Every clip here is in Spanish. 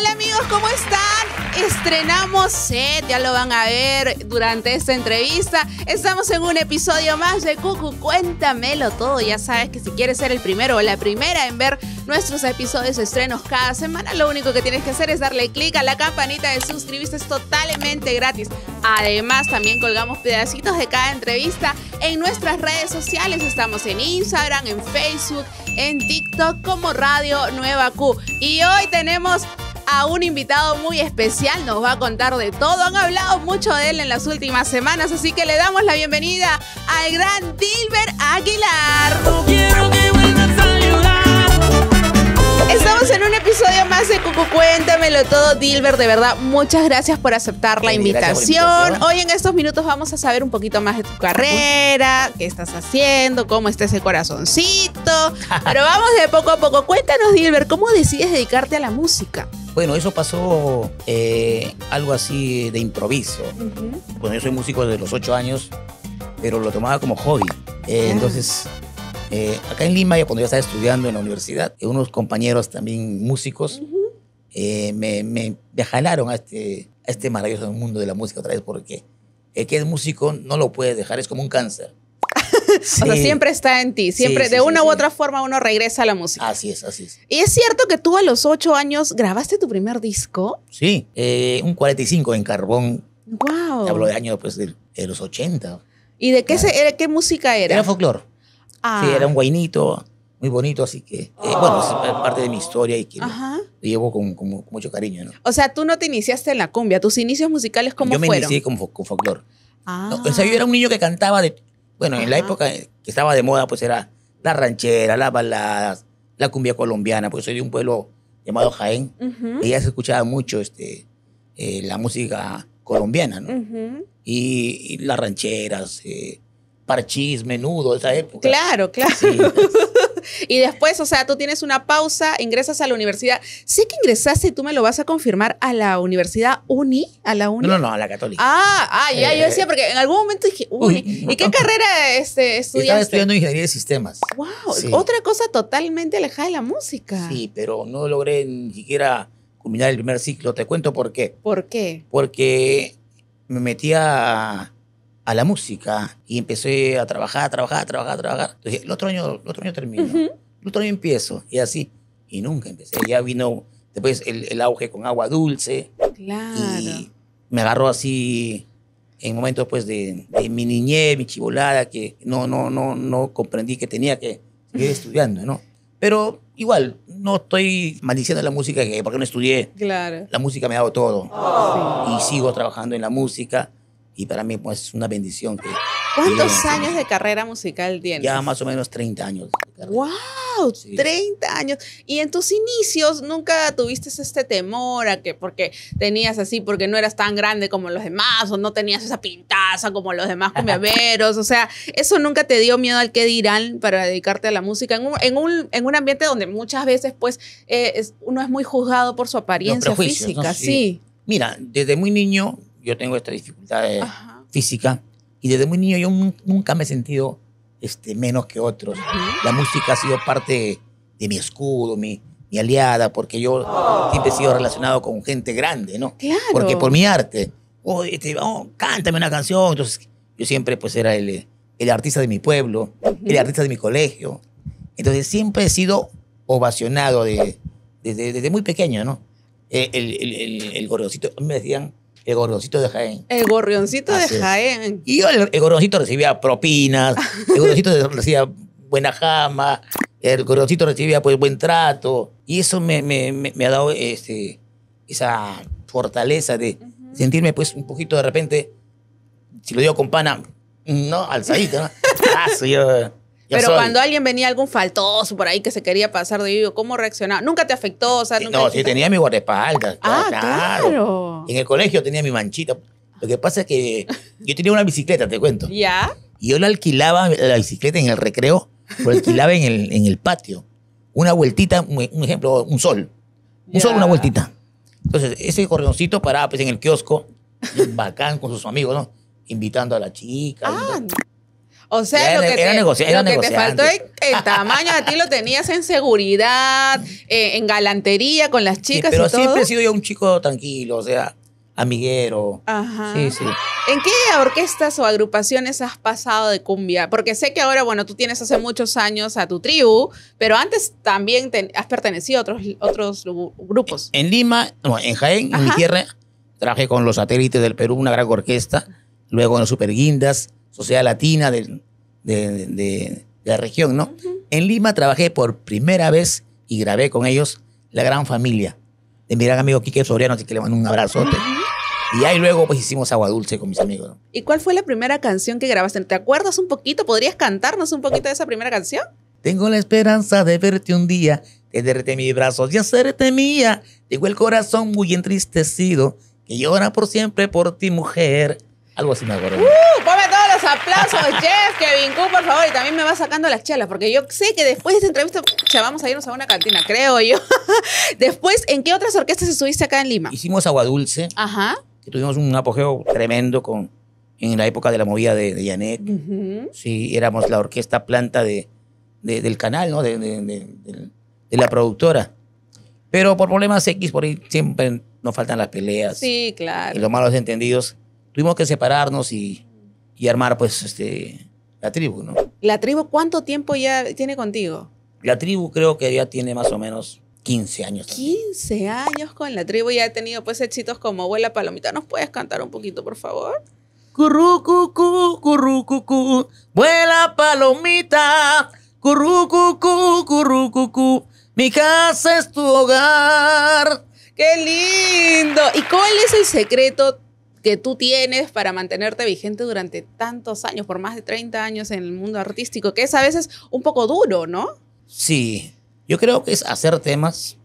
Hola amigos, ¿cómo están? Estrenamos set, ya lo van a ver durante esta entrevista. Estamos en un episodio más de Cucu, cuéntamelo todo. Ya sabes que si quieres ser el primero o la primera en ver nuestros episodios estrenos cada semana, lo único que tienes que hacer es darle clic a la campanita de suscribirse, es totalmente gratis. Además, también colgamos pedacitos de cada entrevista en nuestras redes sociales. Estamos en Instagram, en Facebook, en TikTok como Radio Nueva Q. Y hoy tenemos a un invitado muy especial, nos va a contar de todo. Han hablado mucho de él en las últimas semanas, así que le damos la bienvenida al gran Dilber Aguilar. Estamos en un episodio más de Cucu Cuenta Cuéntamelo todo, Dilbert, de verdad. Muchas gracias por aceptar la invitación. Hoy en estos minutos vamos a saber un poquito más de tu carrera, qué estás haciendo, cómo está ese corazoncito. Pero vamos de poco a poco. Cuéntanos, Dilbert, ¿cómo decides dedicarte a la música? Bueno, eso pasó eh, algo así de improviso. Bueno, yo soy músico desde los ocho años, pero lo tomaba como hobby. Eh, entonces, eh, acá en Lima, cuando yo estaba estudiando en la universidad, unos compañeros también músicos. Eh, me, me, jalaron a este, este maravilloso mundo de la música otra vez porque el que es músico no lo puede dejar, es como un cáncer. O sea, siempre está en ti. Siempre, de una u otra forma, uno regresa a la música. Así es, así es. ¿Y es cierto que tú a los ocho años grabaste tu primer disco? Sí, eh, un 45 en carbón. ¡Wow! hablo de años pues, de, los 80. ¿Y de qué, eh, qué música era? Era folclore. Ah. Sí, era un guainito muy bonito, así que, eh, oh. bueno, es parte de mi historia y que llevo con, mucho cariño. ¿no? O sea, tú no te iniciaste en la cumbia, tus inicios musicales cómo fueron? Yo me inicié con, con Ah. o sea, yo era un niño que cantaba, de, bueno, en la época que estaba de moda, pues era la ranchera, las baladas, la cumbia colombiana, porque soy de un pueblo llamado Jaén, y ya se escuchaba mucho este, eh, la música colombiana, ¿no? y, las rancheras, eh, menudo, esa época. Claro, claro. Sí, Y después, o sea, tú tienes una pausa, ingresas a la universidad. Sé que ingresaste y tú me lo vas a confirmar a la universidad UNI, a la UNI. No, no, no, a la Católica. Ah, ah, ya, yo eh, decía, porque en algún momento dije, UNI. ¿Y qué carrera este, estudiaste? Estaba estudiando ingeniería de sistemas. ¡Wow! Otra cosa totalmente alejada de la música. Sí, pero no logré ni siquiera culminar el primer ciclo. Te cuento por qué. ¿Por qué? Porque me metía a la música y empecé a trabajar, trabajar, trabajar, trabajar. Entonces, el otro año, el otro año termino, el otro año empiezo y así. Y nunca empecé. Ya vino después el, auge con agua dulce. Claro. Y me agarró así en momentos pues de, mi niñez, mi chivolada, que no, no, no, no comprendí que tenía que seguir estudiando, ¿no? Pero igual, no estoy maldiciendo la música, porque no estudié. Claro. La música me ha dado todo. Oh. Y sigo trabajando en la música y para mí pues, es una bendición. ¿Cuántos años de carrera musical tienes? Ya más o menos 30 años. ¡Wow! 30 años. Y en tus inicios nunca tuviste este temor a que porque tenías así, porque no eras tan grande como los demás, o no tenías esa pintaza como los demás comiaveros. o sea, ¿eso nunca te dio miedo al que dirán para dedicarte a la música? En un, en un, ambiente donde muchas veces pues eh, uno es muy juzgado por su apariencia física, sí. Mira, desde muy niño yo tengo estas dificultades eh, física y desde muy niño yo nunca me he sentido este, menos que otros. La música ha sido parte de mi escudo, mi, mi aliada, porque yo siempre he sido relacionado con gente grande, ¿no? Claro. Porque por mi arte, oh, este, oh cántame una canción. Entonces, yo siempre pues era el, el artista de mi pueblo, el artista de mi colegio. Entonces, siempre he sido ovacionado de, desde, muy pequeño, ¿no? Eh, el, el, el, el me decían el gorrioncito de Jaén. El gorrioncito de Jaén. Y el, recibía propinas, el gorrioncito recibía buena jama, el gorrioncito recibía pues buen trato. Y eso me, ha dado este, esa fortaleza de sentirme pues un poquito de repente, si lo digo con pana, no, alzadito, ¿no? Pero cuando alguien venía algún faltoso por ahí que se quería pasar de vivo, ¿cómo reaccionaba? ¿Nunca te afectó? O sea, ¿nunca no, sí tenía mi guardaespaldas. Ah, claro. En el colegio tenía mi manchita. Lo que pasa es que yo tenía una bicicleta, te cuento. ¿Ya? Y yo la alquilaba, la bicicleta en el recreo, lo alquilaba en el, patio. Una vueltita, un ejemplo, un sol. Un sol, una vueltita. Entonces, ese cordoncito paraba pues, en el kiosco, bacán con sus amigos, ¿no? Invitando a la chica. Ah, o sea, lo que, te, faltó es tamaño, a ti lo tenías en seguridad, eh, en galantería con las chicas. pero siempre he sido yo un chico tranquilo, o sea, amiguero. Ajá. Sí, sí. ¿En qué orquestas o agrupaciones has pasado de cumbia? Porque sé que ahora, bueno, tú tienes hace muchos años a tu tribu, pero antes también has pertenecido a otros, otros grupos. En, Lima, en Jaén, en mi tierra, trabajé con los satélites del Perú, una gran orquesta, luego en los Superguindas, sociedad latina de, de, la región, ¿no? En Lima trabajé por primera vez y grabé con ellos La Gran Familia, de mi gran amigo Quique Soriano, así que le mando un abrazote. Y ahí luego pues hicimos Agua Dulce con mis amigos. ¿no? ¿Y cuál fue la primera canción que grabaste? ¿Te acuerdas un poquito? ¿Podrías cantarnos un poquito de esa primera canción? Tengo la esperanza de verte un día, tenderte mis brazos y hacerte mía. Tengo el corazón muy entristecido, que llora por siempre por ti, mujer. Algo así me acuerdo. Uh, aplausos, Jeff, Kevin Ku, por favor. Y también me va sacando las chelas, porque yo sé que después de esta entrevista, ya vamos a irnos a una cantina, creo yo. después, ¿en qué otras orquestas estuviste acá en Lima? Hicimos Agua Dulce. Ajá. tuvimos un apogeo tremendo con, en la época de la movida de, Janet. Sí, éramos la orquesta planta de, del canal, ¿no? De, de la productora. Pero por problemas X, por ahí siempre nos faltan las peleas. Sí, claro. Y los malos entendidos. Tuvimos que separarnos y y armar pues este, la tribu, ¿no? ¿La tribu cuánto tiempo ya tiene contigo? La tribu creo que ya tiene más o menos 15 años. 15 años con la tribu ya he tenido pues éxitos como Abuela Palomita. ¿Nos puedes cantar un poquito, por favor? curru, currucucú, vuela palomita, curru, curru. mi casa es tu hogar. ¡Qué lindo! ¿Y cuál es el secreto que tú tienes para mantenerte vigente durante tantos años, por más de 30 años en el mundo artístico, que es a veces un poco duro, ¿no? Sí, yo creo que es hacer temas.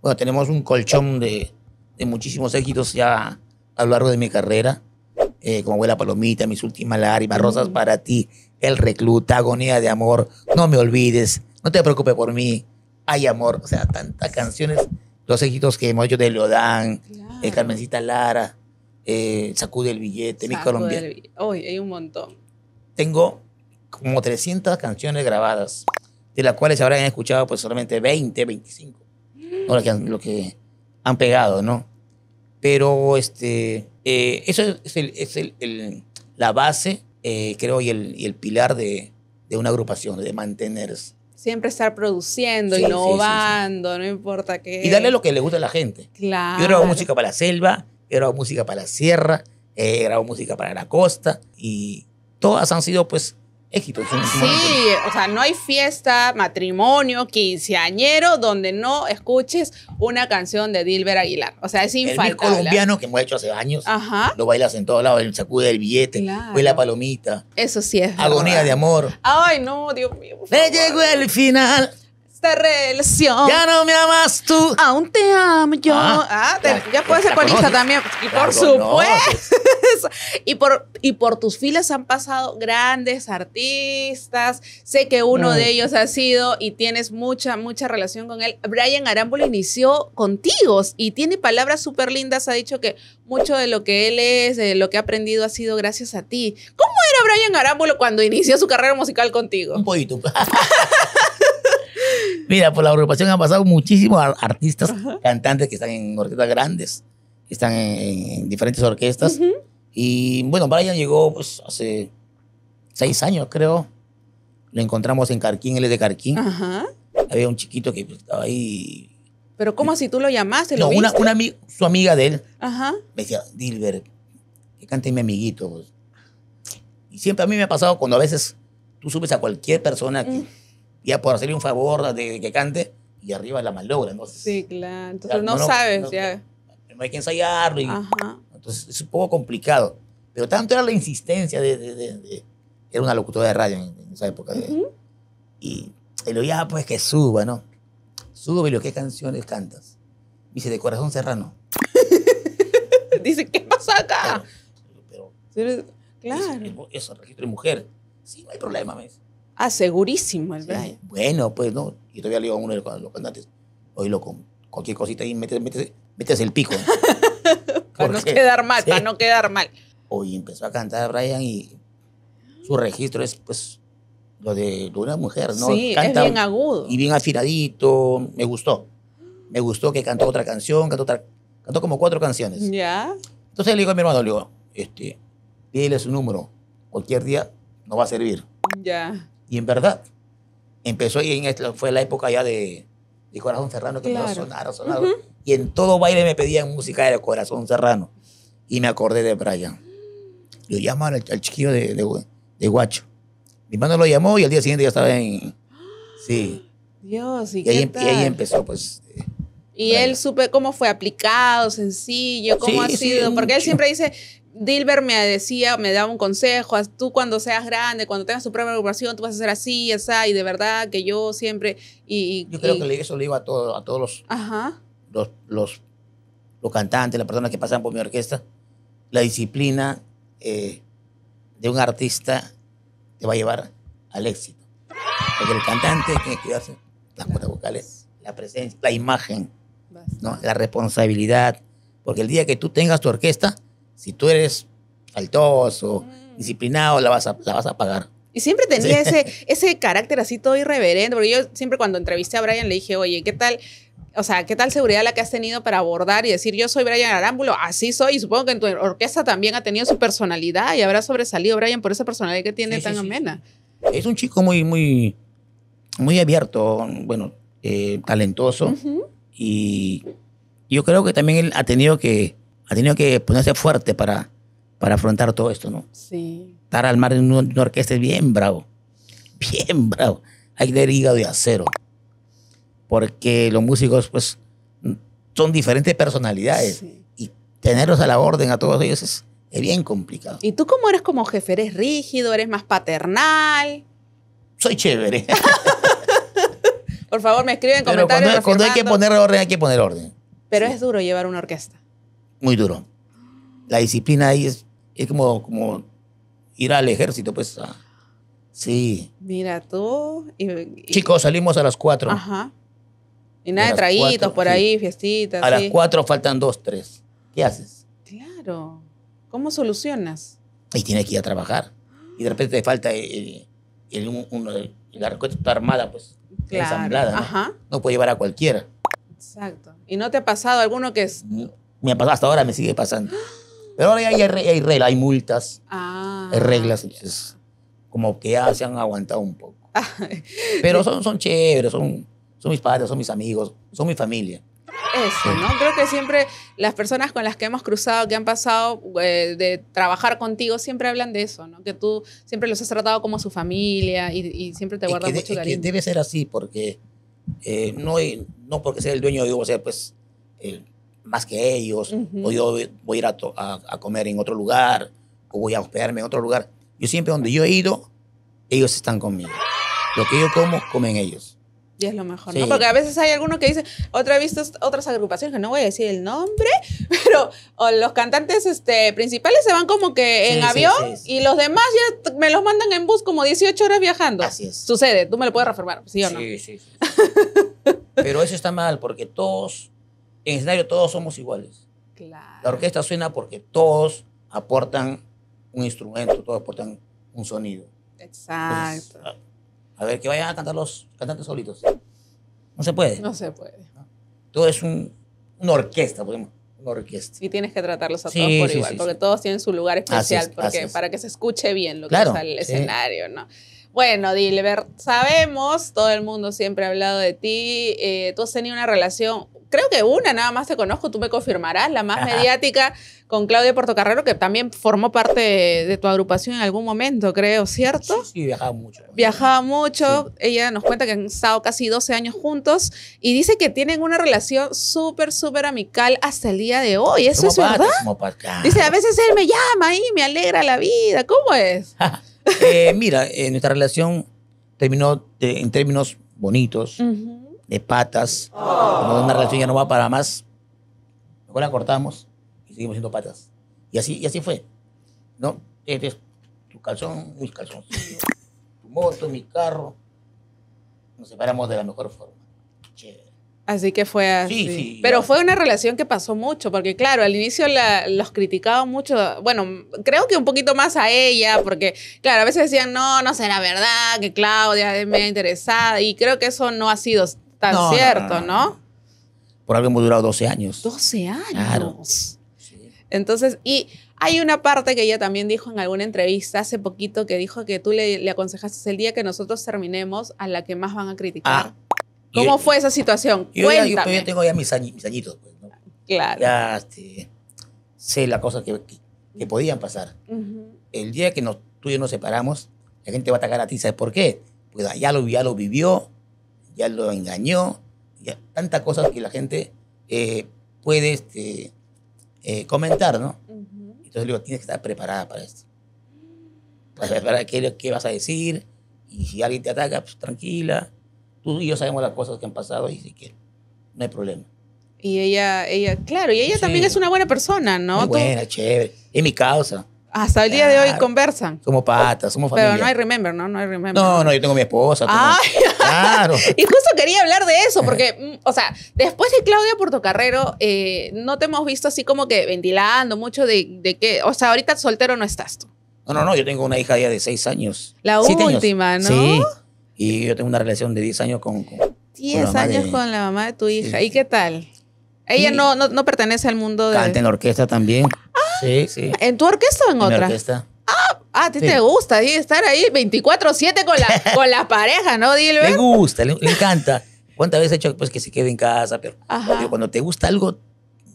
Bueno, tenemos un colchón de, de muchísimos éxitos ya a lo largo de mi carrera, eh, como Vuela Palomita, Mis Últimas Lágrimas, Rosas mm. para ti, El Recluta, Agonía de Amor, No me olvides, No te preocupes por mí, Hay Amor, o sea, tantas canciones, los éxitos que hemos hecho de Leodán, de eh, Carmencita Lara, eh, sacude el Billete, Mi Colombia. Hoy hay un montón. Tengo como 300 canciones grabadas, de las cuales habrán escuchado pues solamente 20, 25. lo, que han, lo que han pegado, ¿no? Pero este, eh, eso es, el, es el, el, la base, eh, creo, y el, y el pilar de, una agrupación, de mantenerse. Siempre estar produciendo, innovando, no importa qué. Y darle lo que le gusta a la gente. Claro. Yo grabo música para la selva, he música para la sierra, he música para la costa y todas han sido pues éxitos. Sí, o sea, no hay fiesta, matrimonio, quinceañero donde no escuches una canción de Dilber Aguilar. O sea, es infaltable. El colombiano que hemos hecho hace años. Lo bailas en todos lados, el sacude el billete, claro. fue la palomita. Eso sí es. Agonía de amor. Ay, no, Dios mío. Le llegó el final relación. Ya no me amas tú. Aún te amo yo. Ah. Ah, ya puedes ser también. Y por supuesto. y, por, tus filas han pasado grandes artistas. Sé que uno de mm. ellos ha sido y tienes mucha, mucha relación con él. Brian Arámbulo inició contigo y tiene palabras súper lindas. Ha dicho que mucho de lo que él es, de lo que ha aprendido, ha sido gracias a ti. ¿Cómo era Brian Arámbulo cuando inició su carrera musical contigo? Un poquito. Mira, por la agrupación han pasado muchísimos artistas, cantantes que están en orquestas grandes, que están en, diferentes orquestas. Y bueno, Brian llegó pues, hace seis años, creo. Lo encontramos en Carquín, él es de Carquín. Había un chiquito que pues, estaba ahí. ¿Pero cómo así eh, tú lo llamaste? no, una, su amiga de él me decía, Dilbert, que cante mi amiguito. Pues". Y siempre a mí me ha pasado cuando a veces tú subes a cualquier persona que. Mm ya por hacerle un favor de que cante y arriba la malogra. Entonces, sí, claro. Entonces no, sabes no, ya. No hay que ensayarlo. Y, Entonces es un poco complicado. Pero tanto era la insistencia de... de, era una locutora de radio en, esa época. Y él oía, ah, pues que suba, ¿no? Sube y lo que canciones cantas. Dice, de corazón serrano. dice, ¿qué pasa acá? Pero, claro. eso, registro de mujer. Sí, no hay problema, me dice. Ah, segurísimo el Brian. Bueno, pues no. Y todavía le digo a uno de los cantantes, oílo con cualquier cosita ahí, metes el pico. para no quedar mal, para no quedar mal. hoy empezó a cantar Brian y su registro es, pues, lo de, una mujer, ¿no? Sí, es bien agudo. Y bien afiradito Me gustó. Me gustó que cantó otra canción, cantó, cantó como cuatro canciones. Ya. Entonces le digo a mi hermano, le digo, este, pídele su número. Cualquier día nos va a servir. Ya. Y en verdad, empezó y fue la época ya de, Corazón Serrano que me sonaron, Y en todo baile me pedían música de Corazón Serrano. Y me acordé de Brian. Yo llaman al, chiquillo de, Guacho. Mi mano lo llamó y al día siguiente ya estaba en... Sí. Dios, ¿y, ahí, y ahí, em, empezó, pues... Eh, y él supe cómo fue aplicado, sencillo, cómo ha sido, porque él siempre dice, Dilber me decía, me daba un consejo, tú cuando seas grande, cuando tengas tu propia agrupación, tú vas a ser así, esa, y de verdad que yo siempre... Y, yo creo que eso le iba a, a todos los, Los, los, cantantes, las personas que pasan por mi orquesta, la disciplina eh, de un artista te va a llevar al éxito. Porque el cantante tiene que cuidarse las cuerdas vocales, la presencia, la imagen, ¿no? la responsabilidad. Porque el día que tú tengas tu orquesta, si tú eres faltoso, disciplinado, la vas a, la vas a pagar. Y siempre tenía ese, ese carácter así todo irreverente, porque yo siempre cuando entrevisté a Brian le dije, oye, ¿qué tal? O sea, ¿qué tal seguridad la que has tenido para abordar y decir, yo soy Brian Arámbulo, así soy? Y supongo que en tu orquesta también ha tenido su personalidad y habrá sobresalido Brian por esa personalidad que tiene tan amena. Es un chico muy, muy, muy abierto, bueno, eh, talentoso. Y yo creo que también él ha tenido que ha tenido que ponerse fuerte para, para afrontar todo esto, ¿no? Sí. Estar al mar de una, orquesta es bien bravo, bien bravo. Hay que tener hígado de acero, porque los músicos, pues, son diferentes personalidades y tenerlos a la orden a todos ellos es, es bien complicado. ¿Y tú cómo eres como jefe? ¿Eres rígido? ¿Eres más paternal? Soy chévere. Por favor, me escriben comentarios. Cuando, cuando hay que poner orden, hay que poner orden. Pero es duro llevar una orquesta muy duro. La disciplina ahí es, como, como ir al ejército, pues. sí. Mira tú. Chicos, salimos a las cuatro. Ajá. Y nada de traguitos por ahí, fiestitas. A las cuatro faltan 2, 3. ¿Qué haces? Claro. ¿Cómo solucionas? Ahí tienes que ir a trabajar. Y de repente te falta el, la respuesta está armada, pues. Ensamblada. ¿no? Ajá. no puede llevar a cualquiera. Exacto. ¿Y no te ha pasado alguno que es, me ha pasado, hasta ahora me sigue pasando. Pero ahora ya hay, reglas, hay multas, hay ah, reglas. como que ya se han aguantado un poco. Ah, Pero son, son chéveres, son, son mis padres, son mis amigos, son mi familia. Eso, ¿no? Creo que siempre las personas con las que hemos cruzado, que han pasado eh, de trabajar contigo, siempre hablan de eso, ¿no? Que tú siempre los has tratado como su familia y, siempre te guardas mucho cariño. que debe ser así, porque eh, no, no porque sea el dueño, Dios, o sea, pues eh, más que ellos, o yo voy a ir a, comer en otro lugar, o voy a hospedarme en otro lugar. Yo siempre donde yo he ido, ellos están conmigo. Lo que yo como, comen ellos. Y es lo mejor, ¿no? Porque a veces hay alguno que dice, otra vez, otras agrupaciones, que no voy a decir el nombre, pero los cantantes este, principales se van como que en avión y los demás ya me los mandan en bus como 18 horas viajando. Así es. Sucede, tú me lo puedes reformar, ¿sí o no? Sí, sí. pero eso está mal porque todos en escenario todos somos iguales. La orquesta suena porque todos aportan un instrumento, todos aportan un sonido. Exacto. a, ver, que vayan a cantar los cantantes solitos. No se puede. No se puede. Todo es una orquesta, podemos. Una orquesta. Y tienes que tratarlos a todos por igual, porque todos tienen su lugar especial, para que se escuche bien lo que claro, en el escenario, ¿no? Bueno, Dilbert, sabemos, todo el mundo siempre ha hablado de ti, eh, tú has tenido una relación creo que una nada más te conozco, tú me confirmarás, la más mediática con Claudia Portocarrero, que también formó parte de, tu agrupación en algún momento, creo, ¿cierto? Sí, sí viajaba mucho. Viajaba mucho, ella nos cuenta que han estado casi 12 años juntos y dice que tienen una relación súper, súper amical hasta el día de hoy, ¿eso es verdad? Dice, a veces él me llama y me alegra la vida, ¿cómo es? eh, mira, eh, nuestra relación terminó eh, en términos bonitos de patas. Cuando Una relación ya no va para más. Mejor la cortamos y seguimos siendo patas. Y así, y así fue. ¿No? tu calzón, mi calzón. tu moto, mi carro. Nos separamos de la mejor forma. Así que fue así. Pero fue una relación que pasó mucho, porque claro, al inicio la, los criticaba mucho, bueno, creo que un poquito más a ella, porque claro, a veces decían, no, no será verdad, que Claudia me ha interesada, y creo que eso no ha sido tan cierto, no, Por algo hemos durado 12 años. 12 años. Entonces, y hay una parte que ella también dijo en alguna entrevista hace poquito que dijo que tú le, aconsejaste el día que nosotros terminemos a la que más van a criticar. Ah. ¿Cómo fue esa situación? Pues, yo, tengo ya mis, añitos. Pues, claro. Ya este, sé las cosas que, que, podían pasar. El día que nos, tú y yo nos separamos, la gente va a atacar a ti. ¿Sabes por qué? Pues lo, ya lo vivió, ya lo engañó, ya, tantas cosas que la gente eh, puede este, eh, comentar, ¿no? Entonces le digo, tienes que estar preparada para esto. Para qué, qué vas a decir, y si alguien te ataca, pues tranquila. Tú y yo sabemos las cosas que han pasado y si quieres, no hay problema. Y ella, ella, claro, y ella también es una buena persona, ¿no? buena, chévere. Es mi causa. Hasta el día de hoy conversan. Somos patas, somos familia. Pero no hay remember, ¿no? No hay remember. No, no, yo tengo mi esposa. Ay. Claro. Y justo quería hablar de eso, porque, mm, o sea, después de Claudia Portocarrero, eh, no te hemos visto así como que ventilando mucho de, de que, o sea, ahorita soltero no estás tú. No, no, no, yo tengo una hija ya de seis años. La última, ¿no? Sí. Y yo tengo una relación de diez años con. diez años con la mamá de tu hija. ¿Y qué tal? Ella no, no, no pertenece al mundo de... canta en la orquesta también. ¡Ah, Sí, sí. ¿En tu orquesta o en, en otra? orquesta. Ah, ah a ti te gusta estar ahí 24-7 con la, con la pareja, ¿no, Dilbert? Le gusta, le, encanta. ¿Cuántas veces he hecho pues, que se quede en casa? Pero cuando te gusta algo,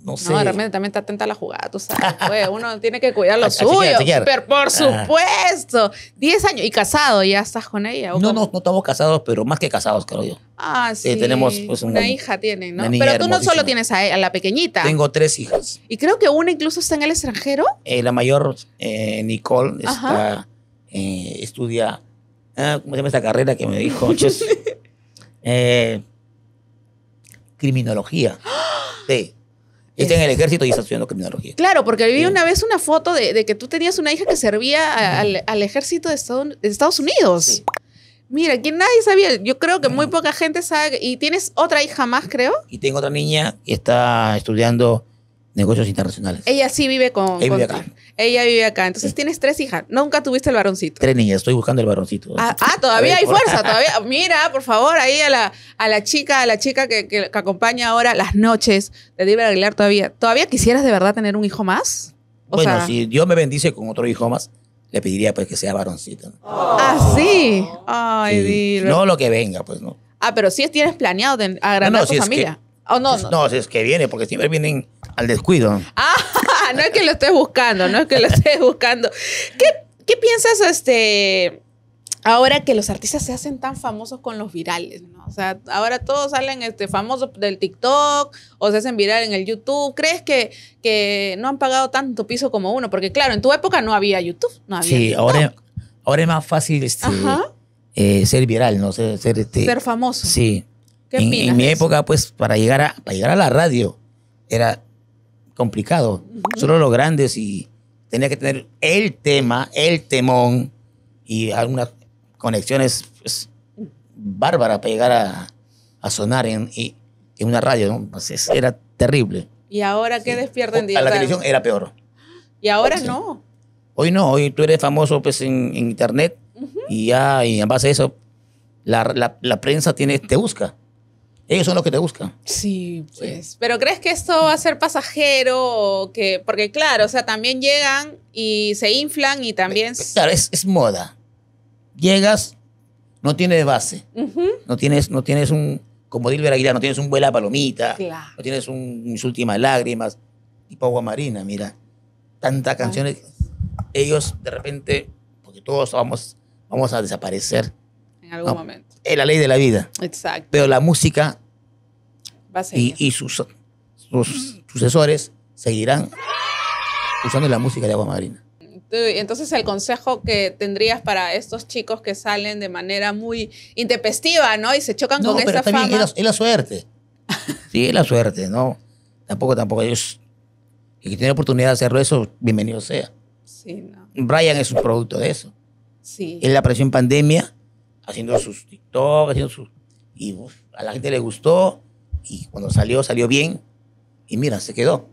no sé. realmente también está atenta a la jugada, tú sabes. Pues, uno tiene que cuidar lo suyo. Pero por supuesto. 10 años. ¿Y casado? ¿Ya estás con ella? no, no, no estamos casados, pero más que casados, creo yo. Ah, eh, sí. tenemos pues, una, hija tiene, ¿no? Pero tú no solo tienes a, ella, a la pequeñita. Tengo tres hijas. Y creo que una incluso está en el extranjero. Eh, la mayor, eh, Nicole, está, estudia. Ah, ¿Cómo se llama esta carrera que me dijo? criminología. ¡Ah! Sí. Está en el ejército y está estudiando criminología. Claro, porque vi una vez una foto de, que tú tenías una hija que servía al, ejército de Estados, Unidos. Mira, que nadie sabía. Yo creo que muy poca gente sabe. ¿Y tienes otra hija más, creo? Y tengo otra niña que está estudiando negocios internacionales. Ella sí vive con. Ella vive acá. Ella vive acá. Entonces tienes tres hijas. Nunca tuviste el varoncito. Tres niñas. Estoy buscando el varoncito. Ah, ah todavía hay fuerza. Todavía. Mira, por favor, ahí a la, a la chica, a la chica que, acompaña ahora las noches de Diver Aguilar todavía. ¿Todavía quisieras de verdad tener un hijo más? bueno, si Dios me bendice con otro hijo más, le pediría pues que sea varoncito. Ah, sí. Ay, No lo que venga, pues, ¿no? Ah, pero sí tienes planeado agrandar no, tu familia no, es que viene, porque siempre vienen al descuido. Ah, no es que lo estés buscando, no es que lo estés buscando. ¿Qué, piensas este, ahora que los artistas se hacen tan famosos con los virales? O sea, ahora todos salen este, famosos del TikTok o se hacen viral en el YouTube. ¿Crees que, que no han pagado tanto piso como uno? Porque claro, en tu época no había YouTube, no había Sí, ahora, ahora es más fácil este, eh, ser viral, ¿no? Ser, ser este, famoso. Sí en, mi época, pues, para llegar, a, llegar a la radio era complicado. Solo los grandes y tenía que tener el tema, el temón y algunas conexiones pues, bárbaras para llegar a, sonar en, en, una radio. era terrible. ¿Y ahora qué sí. despierta oh, día? A la televisión era peor. ¿Y ahora no? Hoy no, hoy tú eres famoso pues, en, internet y ya y en base a eso la, prensa tiene, te busca. Ellos son los que te buscan. Sí, pues. Pero ¿crees que esto va a ser pasajero? O que, porque claro, o sea, también llegan y se inflan y también... Eh, claro, es, moda. Llegas, no tienes base. no, tienes, no tienes un, como Dilber Aguilar, no tienes un vuela palomita. No tienes un, mis últimas lágrimas. Tipo agua marina, mira. Tantas canciones. Ellos de repente, porque todos vamos, vamos a desaparecer. En algún momento es la ley de la vida. Exacto. Pero la música y, y, sus, sus sucesores seguirán usando la música de Agua Marina. Entonces el consejo que tendrías para estos chicos que salen de manera muy intempestiva, ¿no? Y se chocan con esa fama Es la, es la suerte. Sí, es la suerte, ¿no? Tampoco, tampoco ellos. Y que tienen oportunidad de hacerlo eso, bienvenido sea. Sí, no. Brian es un producto de eso. Sí. En la presión pandemia haciendo sus TikTok, haciendo sus... Y pues, a la gente le gustó y cuando salió, salió bien y mira, se quedó.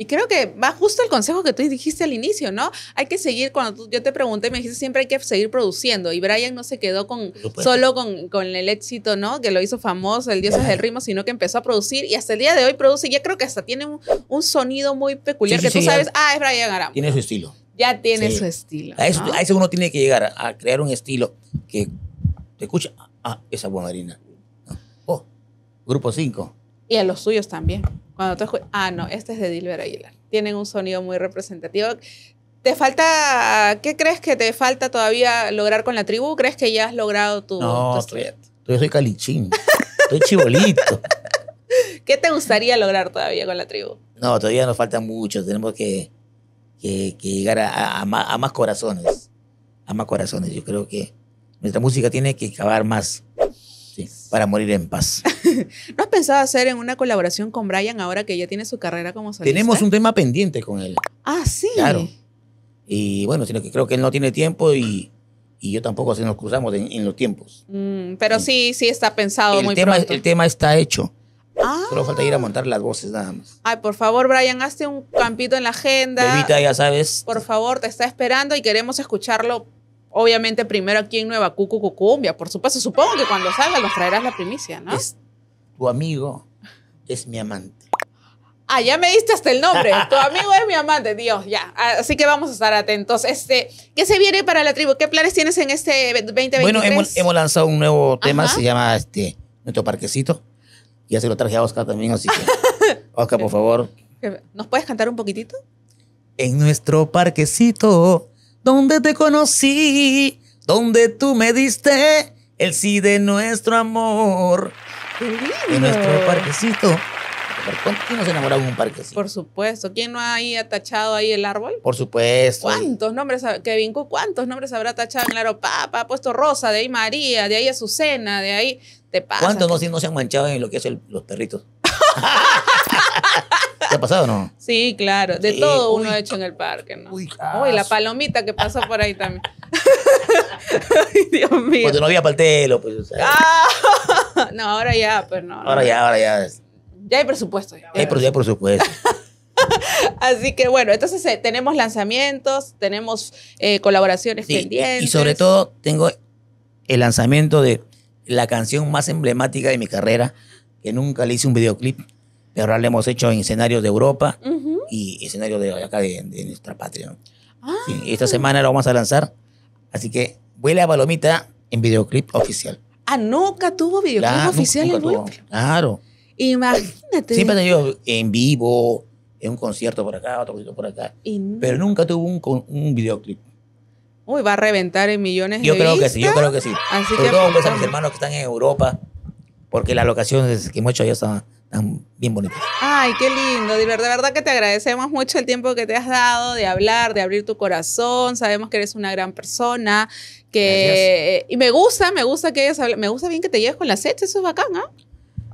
Y creo que va justo el consejo que tú dijiste al inicio, ¿no? Hay que seguir, cuando yo te pregunté, me dijiste siempre hay que seguir produciendo. Y Brian no se quedó con solo con, con, el éxito, ¿no? Que lo hizo famoso, el Dios es el ritmo, sino que empezó a producir y hasta el día de hoy produce. y Ya creo que hasta tiene un, sonido muy peculiar que tú sabes, ah, es Brian Aram. Tiene su estilo. Ya tiene su estilo. A, eso, a, eso, uno tiene que llegar, a crear un estilo que te escucha, ah, ah esa buena harina. Ah, oh, grupo 5. Y a los suyos también. Cuando te ah, no, este es de Dilber Aguilar. Tienen un sonido muy representativo. ¿Te falta, qué crees que te falta todavía lograr con la tribu? ¿Crees que ya has logrado tu, no, tu soy calichín, estoy chibolito. ¿Qué te gustaría lograr todavía con la tribu? No, todavía nos falta mucho. Tenemos que, llegar a más corazones. A más corazones. Yo creo que nuestra música tiene que acabar más. para morir en paz. ¿No has pensado hacer en una colaboración con Brian ahora que ya tiene su carrera como solista? Tenemos un tema pendiente con él. Ah, sí. Claro. Y bueno, sino que creo que él no tiene tiempo y, yo tampoco así nos cruzamos en, los tiempos. Mm, pero sí, sí está pensado muy tema, El tema está hecho. Ah. Solo falta ir a montar las voces nada más. Ay, por favor, Brian, hazte un campito en la agenda. Evita, ya sabes. Por favor, te está esperando y queremos escucharlo obviamente primero aquí en Nueva Cucu Cucumbia, por supuesto. Supongo que cuando salga nos traerás la primicia, ¿no? Es tu amigo es mi amante. Ah, ya me diste hasta el nombre. Tu amigo es mi amante, Dios, ya. Así que vamos a estar atentos. Este, ¿Qué se viene para la tribu? ¿Qué planes tienes en este 2020? Bueno, hemos, lanzado un nuevo tema, se llama este, Nuestro Parquecito. Ya se lo traje a Oscar también, así que. Oscar, por favor. ¿Nos puedes cantar un poquitito? En nuestro parquecito donde te conocí, donde tú me diste el sí de nuestro amor. Qué lindo. De nuestro parquecito. ¿Quién no se de un parquecito? Por supuesto. ¿Quién no ha ahí atachado ahí el árbol? Por supuesto. ¿Cuántos nombres, Kevin cuántos nombres habrá tachado en claro? Papa, ha puesto Rosa, de ahí María, de ahí Azucena, de ahí te ¿Cuántos no, si no se han manchado en lo que hacen los perritos? ¿Te ha pasado no? Sí, claro. De todo uno ha hecho en el parque, ¿no? Uy, la palomita que pasó por ahí también. Ay, Dios mío. Porque no había paltelo, pues. ah, no, ahora ya, pero pues, no. Ahora ya, ahora ya. Ya hay presupuesto. Ya, eh, hay, presupuesto. Así que bueno, entonces eh, tenemos lanzamientos, tenemos eh, colaboraciones pendientes. Y sobre todo tengo el lanzamiento de la canción más emblemática de mi carrera, que nunca le hice un videoclip, pero ahora lo hemos hecho en escenarios de Europa y escenarios de acá de, nuestra patria. Ah. esta semana lo vamos a lanzar. Así que a palomita en videoclip oficial. Ah, nunca tuvo videoclip oficial Claro. Imagínate. Siempre ha tenido en vivo, en un concierto por acá, otro concierto por acá. Pero nunca tuvo un, videoclip. Uy, va a reventar en millones de yo creo que sí, yo creo que sí. Así que todo a mis hermanos que están en Europa, porque las locaciones que hemos hecho ya están tan bien bonito. Ay, qué lindo. De verdad, de verdad que te agradecemos mucho el tiempo que te has dado de hablar, de abrir tu corazón. Sabemos que eres una gran persona. Que, y me gusta, me gusta que Me gusta bien que te lleves con las hechas, eso es bacán, ¿ah?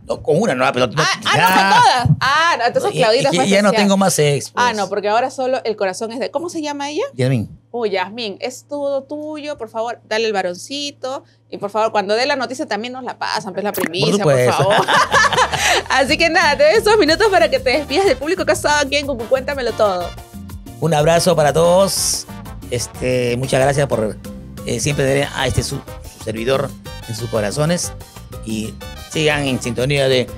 No, con una, no, pero. Ah, ah, no, con ah. todas. Ah, entonces Claudita y, Ya no tengo más ex. Pues. Ah, no, porque ahora solo el corazón es de. ¿Cómo se llama ella? Yasmin uy, Yasmín, es todo tuyo, por favor, dale el varoncito. Y por favor, cuando dé la noticia también nos la pasan, pues la primicia, por, favor. Así que nada, te doy esos minutos para que te despidas del público que ha estado aquí en Cucu, cuéntamelo todo. Un abrazo para todos. Este, muchas gracias por eh, siempre tener a este servidor en sus corazones. Y sigan en sintonía de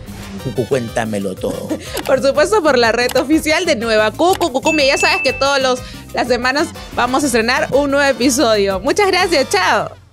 Cucu, cuéntamelo todo. por supuesto, por la red oficial de Nueva Cucu, Cucumbia. Ya sabes que todos los las semanas vamos a estrenar un nuevo episodio. Muchas gracias, chao.